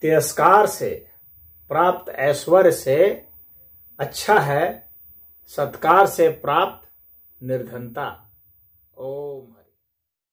तिरस्कार से प्राप्त ऐश्वर्य से अच्छा है सत्कार से प्राप्त निर्धनता ओ